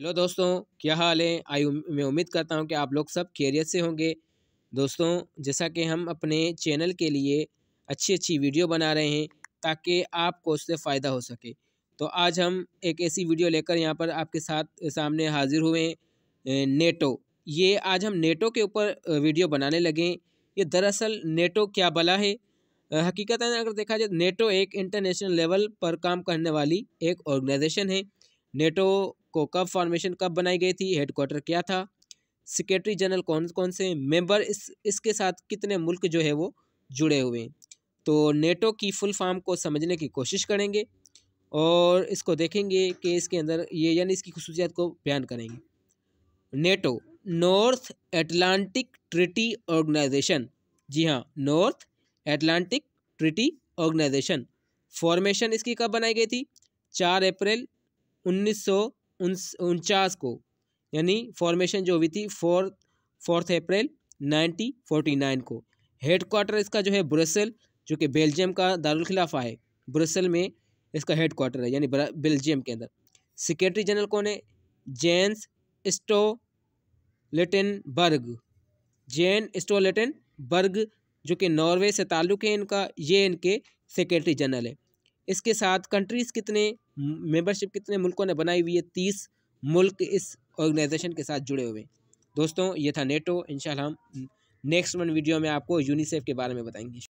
hello दोस्तों क्या हाल है आई मैं उम्मीद करता हूँ कि आप लोग सब खैरियत से होंगे दोस्तों जैसा कि हम अपने चैनल के लिए अच्छी अच्छी वीडियो बना रहे हैं ताकि आपको उससे फ़ायदा हो सके तो आज हम एक ऐसी वीडियो लेकर यहाँ पर आपके साथ सामने हाजिर हुए हैं नेटो ये आज हम नेटो के ऊपर वीडियो बनाने लगे ये दरअसल नेटो क्या बला है हकीकत अगर देखा जाए नेटो एक इंटरनेशनल लेवल पर काम करने वाली एक ऑर्गेनाइजेशन है नेटो को कब फॉर्मेशन कब बनाई गई थी हेडक्वार्टर क्या था सेक्रेटरी जनरल कौन कौन से मेंबर इस इसके साथ कितने मुल्क जो है वो जुड़े हुए हैं तो नेटो की फुल फॉर्म को समझने की कोशिश करेंगे और इसको देखेंगे कि इसके अंदर ये यानी इसकी खसूसियात को बयान करेंगे NATO North Atlantic Treaty Organisation जी हाँ North Atlantic Treaty Organisation formation इसकी कब बनाई गई थी चार अप्रैल उन्नीस सौ उनचास को यानी फॉर्मेशन जो हुई थी fourth fourth April nineteen forty nine को हेडक्वार्टर इसका जो है ब्रसल जो कि बेल्जियम का खिलाफा है ब्रसल में इसका हेड क्वार्टर है यानी बेल्जियम के अंदर सेक्रेटरी जनरल कौन है जेन्स स्टो लेटनबर्ग जेन स्टो लेटनबर्ग जो कि नॉर्वे से ताल्लुक़ है इनका ये इनके सेक्रेटरी जनरल है इसके साथ कंट्रीज़ कितने मेंबरशिप कितने मुल्कों ने बनाई हुई है तीस मुल्क इस ऑर्गेनाइजेशन के साथ जुड़े हुए दोस्तों ये था नेटो इन हम नेक्स्ट वन वीडियो में आपको यूनिसेफ के बारे में बताएंगे